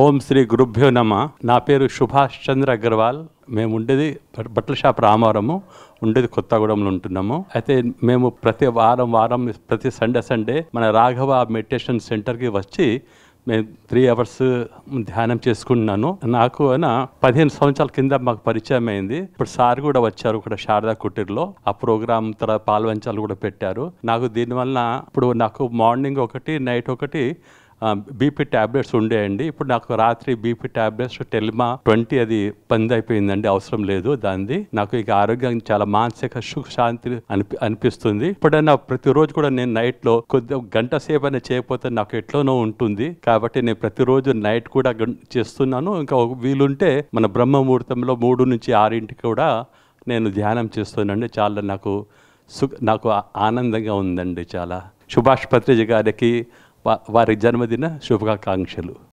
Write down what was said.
ఓం శ్రీ గురుభ్యో నమ నా పేరు సుభాష్ చంద్ర అగర్వాల్ మేము ఉండేది బట్టల షాప్ రామవరము ఉండేది కొత్తగూడెంలో ఉంటున్నాము అయితే మేము ప్రతి వారం వారం ప్రతి సండే సండే మన రాఘవ మెడిటేషన్ సెంటర్కి వచ్చి మేము త్రీ అవర్స్ ధ్యానం చేసుకుంటున్నాను నాకు అయినా పదిహేను సంవత్సరాల కింద మాకు పరిచయం అయింది ఇప్పుడు సార్ కూడా వచ్చారు ఇక్కడ శారదా కుటీర్లో ఆ ప్రోగ్రామ్ తర్వాత పాల్వంచాలు కూడా పెట్టారు నాకు దీనివల్ల ఇప్పుడు నాకు మార్నింగ్ ఒకటి నైట్ ఒకటి బీపీ ట్యాబ్లెట్స్ ఉండేయండి ఇప్పుడు నాకు రాత్రి బీపీ ట్యాబ్లెట్స్ టెల్మా ట్వంటీ అది పంది అయిపోయిందండి అవసరం లేదు దాన్ని నాకు ఇక ఆరోగ్యం చాలా మానసిక సుఖశాంతి అనిపి అనిపిస్తుంది ఇప్పుడైనా ప్రతిరోజు కూడా నేను నైట్ లో కొద్ది గంట సేపు అయినా చేయకపోతే నాకు ఎట్లోనో ఉంటుంది కాబట్టి నేను ప్రతిరోజు నైట్ కూడా చేస్తున్నాను ఇంకా వీలుంటే మన బ్రహ్మముహూర్తంలో మూడు నుంచి ఆరింటికి కూడా నేను ధ్యానం చేస్తున్నాను చాలా నాకు సుఖ నాకు ఆనందంగా ఉందండి చాలా సుభాష్ పత్రిజ గారికి వారి జన్మదిన శుభాకాంక్షలు